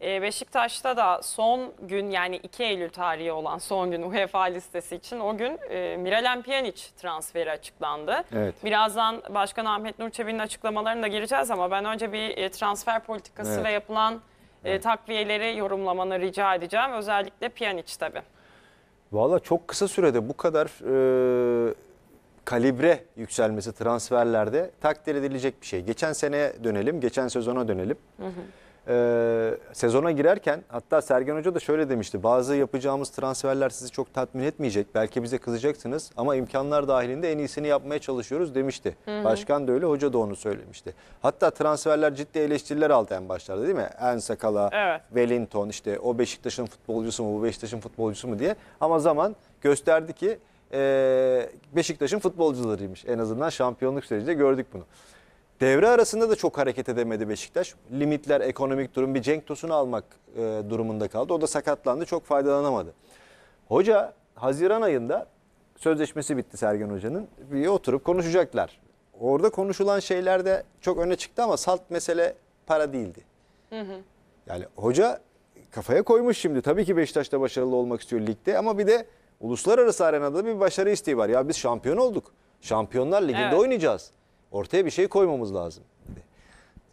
Ee, Beşiktaş'ta da son gün yani 2 Eylül tarihi olan son gün UEFA listesi için o gün e, Miralem Pjanic transferi açıklandı. Evet. Birazdan Başkan Ahmet Nur Çebi'nin açıklamalarına da gireceğiz ama ben önce bir e, transfer politikası evet. ve yapılan e, evet. takviyeleri yorumlamanı rica edeceğim. Özellikle Pjanic tabii. Valla çok kısa sürede bu kadar e, kalibre yükselmesi transferlerde takdir edilecek bir şey. Geçen seneye dönelim, geçen sezona dönelim. Hı hı e, sezona girerken hatta Sergen Hoca da şöyle demişti. Bazı yapacağımız transferler sizi çok tatmin etmeyecek. Belki bize kızacaksınız ama imkanlar dahilinde en iyisini yapmaya çalışıyoruz demişti. Hı hı. Başkan da öyle, hoca da onu söylemişti. Hatta transferler ciddi eleştiriler aldı en başlarda değil mi? En Sakala, evet. Wellington işte o Beşiktaş'ın futbolcusu mu, bu Beşiktaş'ın futbolcusu mu diye. Ama zaman gösterdi ki e, Beşiktaş'ın futbolcularıymış. En azından şampiyonluk sürecinde gördük bunu. Devre arasında da çok hareket edemedi Beşiktaş. Limitler, ekonomik durum bir Cenk Tosun'u almak e, durumunda kaldı. O da sakatlandı, çok faydalanamadı. Hoca Haziran ayında sözleşmesi bitti Sergen Hoca'nın. Bir oturup konuşacaklar. Orada konuşulan şeyler de çok öne çıktı ama salt mesele para değildi. Hı hı. Yani hoca kafaya koymuş şimdi. Tabii ki Beşiktaş'ta başarılı olmak istiyor ligde ama bir de uluslararası arenada bir başarı isteği var. Ya biz şampiyon olduk. Şampiyonlar Ligi'nde evet. oynayacağız. Ortaya bir şey koymamız lazım.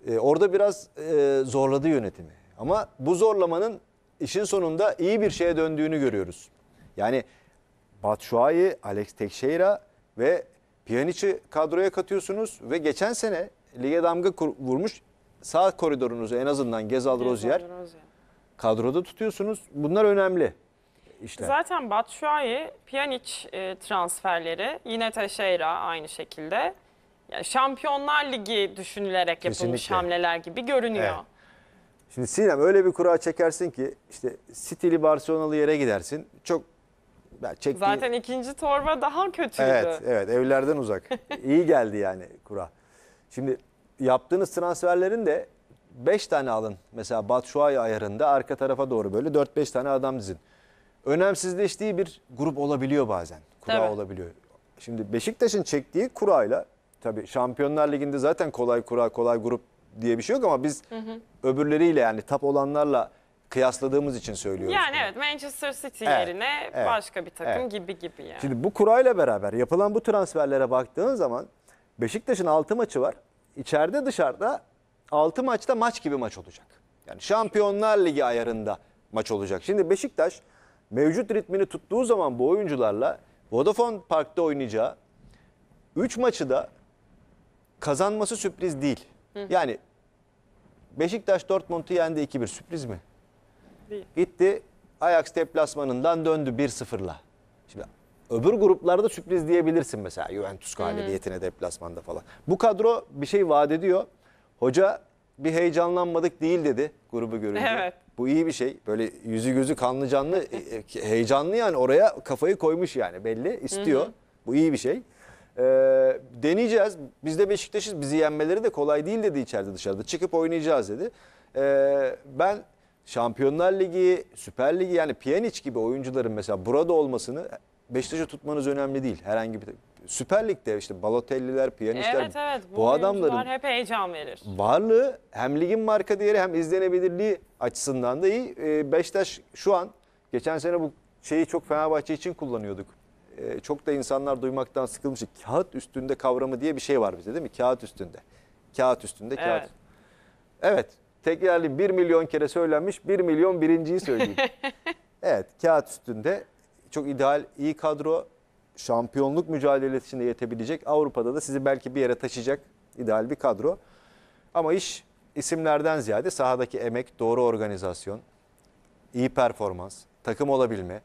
E, orada biraz e, zorladı yönetimi. Ama bu zorlamanın işin sonunda iyi bir şeye döndüğünü görüyoruz. Yani Batshuayi, Alex Teixeira ve Pjanic'i kadroya katıyorsunuz ve geçen sene lige damga vurmuş sağ koridorunuzu en azından Gezal Rozier kadroda tutuyorsunuz. Bunlar önemli. Işler. Zaten Batshuayi, Pjanic e, transferleri, yine Teixeira aynı şekilde yani Şampiyonlar Ligi düşünülerek Kesinlikle. yapılmış hamleler gibi görünüyor. Evet. Şimdi Sinem öyle bir kura çekersin ki işte City'li Barcelonalı yere gidersin. Çok ya çektiği... Zaten ikinci torba daha kötüydü. Evet, evet evlerden uzak. İyi geldi yani kura. Şimdi yaptığınız transferlerin de 5 tane alın. Mesela Batshuayi ayarında arka tarafa doğru böyle 4-5 tane adam dizin. Önemsizleştiği bir grup olabiliyor bazen. Kura Tabii. olabiliyor. Şimdi Beşiktaş'ın çektiği kurayla Tabii Şampiyonlar Ligi'nde zaten kolay kura kolay grup diye bir şey yok ama biz hı hı. öbürleriyle yani tap olanlarla kıyasladığımız için söylüyoruz. Yani bunu. evet Manchester City evet, yerine evet, başka bir takım evet. gibi gibi yani. Şimdi bu kurayla beraber yapılan bu transferlere baktığın zaman Beşiktaş'ın 6 maçı var. İçeride dışarıda 6 maçta maç gibi maç olacak. Yani Şampiyonlar Ligi ayarında maç olacak. Şimdi Beşiktaş mevcut ritmini tuttuğu zaman bu oyuncularla Vodafone Park'ta oynayacağı 3 maçı da kazanması sürpriz değil. Hı. Yani Beşiktaş Dortmund'u yendi 2-1 sürpriz mi? Değil. Gitti Ajax deplasmanından döndü 1-0'la. Şimdi öbür gruplarda sürpriz diyebilirsin mesela Juventus galibiyetine deplasmanda falan. Bu kadro bir şey vaat ediyor. Hoca bir heyecanlanmadık değil dedi grubu görünce. Evet. Bu iyi bir şey. Böyle yüzü gözü kanlı canlı e, e, heyecanlı yani oraya kafayı koymuş yani belli istiyor. Hı hı. Bu iyi bir şey. E, deneyeceğiz. Biz de Beşiktaş'ız. Bizi yenmeleri de kolay değil dedi içeride dışarıda. Çıkıp oynayacağız dedi. E, ben Şampiyonlar Ligi, Süper Ligi yani Pjanic gibi oyuncuların mesela burada olmasını Beşiktaş'a tutmanız önemli değil. Herhangi bir Süper Lig'de işte Balotelli'ler, Piyanistler evet, evet. bu, bu adamların hep heyecan verir. Varlığı hem ligin marka değeri hem izlenebilirliği açısından da iyi. Ee, Beşiktaş şu an geçen sene bu şeyi çok Fenerbahçe için kullanıyorduk e, çok da insanlar duymaktan sıkılmış. Kağıt üstünde kavramı diye bir şey var bize değil mi? Kağıt üstünde. Kağıt üstünde kağıt. Evet. evet tekrarlı bir milyon kere söylenmiş bir milyon birinciyi söyleyeyim. evet kağıt üstünde çok ideal iyi kadro şampiyonluk mücadelesi içinde yetebilecek. Avrupa'da da sizi belki bir yere taşıyacak ideal bir kadro. Ama iş isimlerden ziyade sahadaki emek, doğru organizasyon, iyi performans, takım olabilme,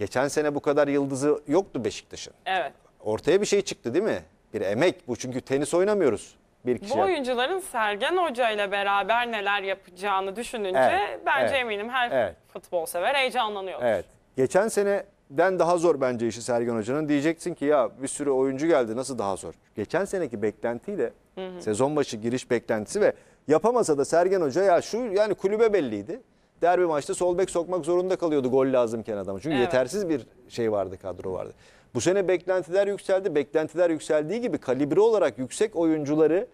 Geçen sene bu kadar yıldızı yoktu Beşiktaş'ın. Evet. Ortaya bir şey çıktı değil mi? Bir emek bu çünkü tenis oynamıyoruz bir kişi. Bu oyuncuların Sergen Hoca ile beraber neler yapacağını düşününce evet, bence evet, eminim her evet. futbol sever heyecanlanıyordur. Evet. Geçen sene seneden daha zor bence işi Sergen Hoca'nın. Diyeceksin ki ya bir sürü oyuncu geldi nasıl daha zor? Geçen seneki beklentiyle hı hı. sezon başı giriş beklentisi ve yapamasa da Sergen Hoca ya şu yani kulübe belliydi derbi maçta sol bek sokmak zorunda kalıyordu gol lazımken Adam'ı Çünkü Evet. yetersiz bir şey vardı kadro vardı. Bu sene beklentiler yükseldi. Beklentiler yükseldiği gibi kalibre olarak yüksek oyuncuları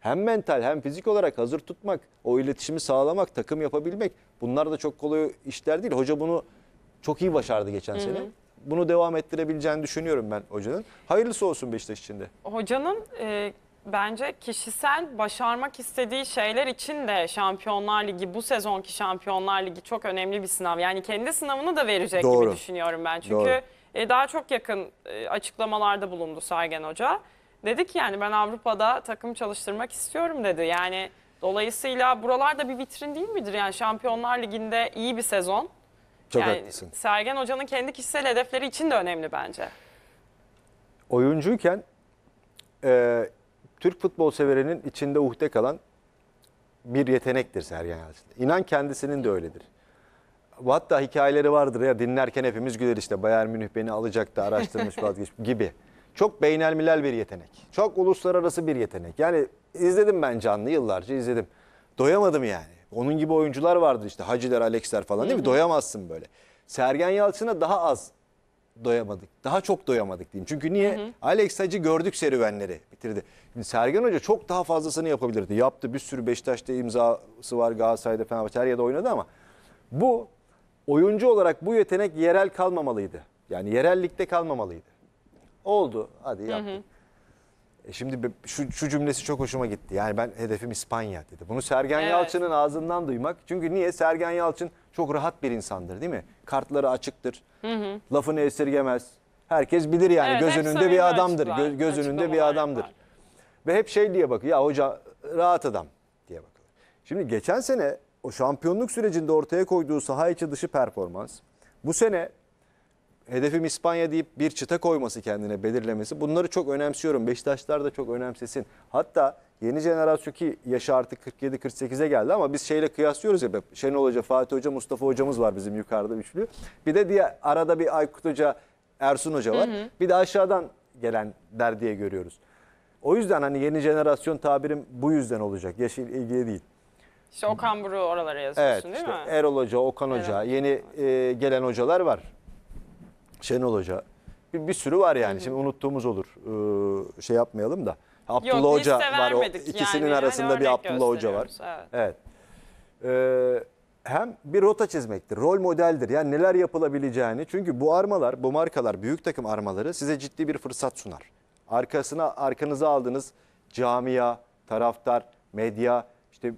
hem mental hem fizik olarak hazır tutmak, o iletişimi sağlamak, takım yapabilmek bunlar da çok kolay işler değil. Hoca bunu çok iyi başardı geçen sene. Bunu devam ettirebileceğini düşünüyorum ben hocanın. Hayırlısı olsun Beşiktaş için de. Hocanın e, bence kişisel başarmak istediği şeyler için de Şampiyonlar Ligi bu sezonki Şampiyonlar Ligi çok önemli bir sınav. Yani kendi sınavını da verecek Doğru. gibi düşünüyorum ben. Çünkü Doğru. E, daha çok yakın e, açıklamalarda bulundu Sergen Hoca. Dedi ki yani ben Avrupa'da takım çalıştırmak istiyorum dedi. Yani dolayısıyla buralarda bir vitrin değil midir? Yani Şampiyonlar Ligi'nde iyi bir sezon. Çok yani, haklısın. Sergen Hoca'nın kendi kişisel hedefleri için de önemli bence. Oyuncuyken e, Türk futbol severinin içinde uhde kalan bir yetenektir Sergen Yalçın. İnan kendisinin de öyledir. Hatta hikayeleri vardır ya dinlerken hepimiz güler işte Bayern Münih beni alacaktı araştırmış vazgeç gibi. Çok beynelmiler bir yetenek. Çok uluslararası bir yetenek. Yani izledim ben canlı yıllarca izledim. Doyamadım yani. Onun gibi oyuncular vardı işte Haciler, Alexler falan değil mi? Doyamazsın böyle. Sergen Yalçın'a daha az doyamadık. Daha çok doyamadık diyeyim. Çünkü niye? Hı hı. Alex Hacı gördük serüvenleri bitirdi. Şimdi Sergen Hoca çok daha fazlasını yapabilirdi. Yaptı bir sürü Beşiktaş'ta imzası var Galatasaray'da Fenerbahçe her yerde oynadı ama bu oyuncu olarak bu yetenek yerel kalmamalıydı. Yani yerellikte kalmamalıydı. Oldu hadi yaptık. Hı hı. E şimdi şu, şu cümlesi çok hoşuma gitti. Yani ben hedefim İspanya dedi. Bunu Sergen Evet. Yalçın'ın ağzından duymak. Çünkü niye? Sergen Yalçın çok rahat bir insandır değil mi? Kartları açıktır. Lafını esirgemez. Herkes bilir yani. Evet, göz önünde bir adamdır. açıklar, Göz, göz önünde bir adamdır. yapar. Ve hep şey diye bakıyor. Ya hoca rahat adam diye bakıyor. Şimdi geçen sene o şampiyonluk sürecinde ortaya koyduğu saha içi dışı performans. Bu sene hedefim İspanya deyip bir çıta koyması kendine belirlemesi. Bunları çok önemsiyorum. Beşiktaşlar da çok önemsesin. Hatta yeni jenerasyon ki yaşı artık 47-48'e geldi ama biz şeyle kıyaslıyoruz ya. Şenol Hoca, Fatih Hoca, Mustafa Hocamız var bizim yukarıda üçlü. Bir de diye arada bir Aykut Hoca, Ersun Hoca var. Hı hı. Bir de aşağıdan gelenler diye görüyoruz. O yüzden hani yeni jenerasyon tabirim bu yüzden olacak. Yaş ilgili değil. İşte Okan Buru oralara yazıyorsun evet, değil işte mi? Erol Hoca, Okan Hoca, Erol. yeni e, gelen hocalar var. Şenol Hoca bir, bir sürü var yani. Şimdi unuttuğumuz olur. Ee, şey yapmayalım da. Abdullah Yok, Hoca var. O, ikisinin yani. arasında bir Abdullah Hoca var. Evet. evet. Ee, hem bir rota çizmektir, rol modeldir. Yani neler yapılabileceğini. Çünkü bu armalar, bu markalar, büyük takım armaları size ciddi bir fırsat sunar. Arkasına, arkanıza aldığınız camia, taraftar, medya, işte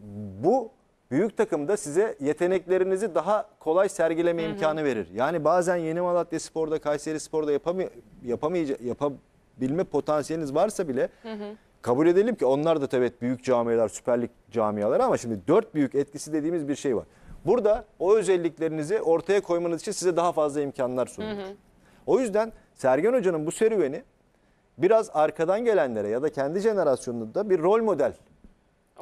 bu büyük takımda size yeteneklerinizi daha kolay sergileme Hı -hı. imkanı verir. Yani bazen Yeni Malatya Spor'da, Kayseri Spor'da yapamay yapamayacak yapabilme potansiyeliniz varsa bile Hı -hı. kabul edelim ki onlar da tabii büyük camialar, Süper Lig camiaları ama şimdi dört büyük etkisi dediğimiz bir şey var. Burada o özelliklerinizi ortaya koymanız için size daha fazla imkanlar sunulur. O yüzden Sergen Hoca'nın bu serüveni biraz arkadan gelenlere ya da kendi jenerasyonunda bir rol model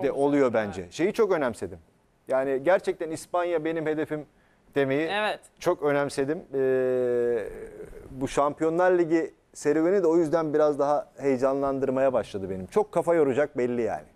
de oluyor bence. Şeyi çok önemsedim. Yani gerçekten İspanya benim hedefim demeyi Evet. çok önemsedim. Ee, bu Şampiyonlar Ligi serüveni de o yüzden biraz daha heyecanlandırmaya başladı benim. Çok kafa yoracak belli yani.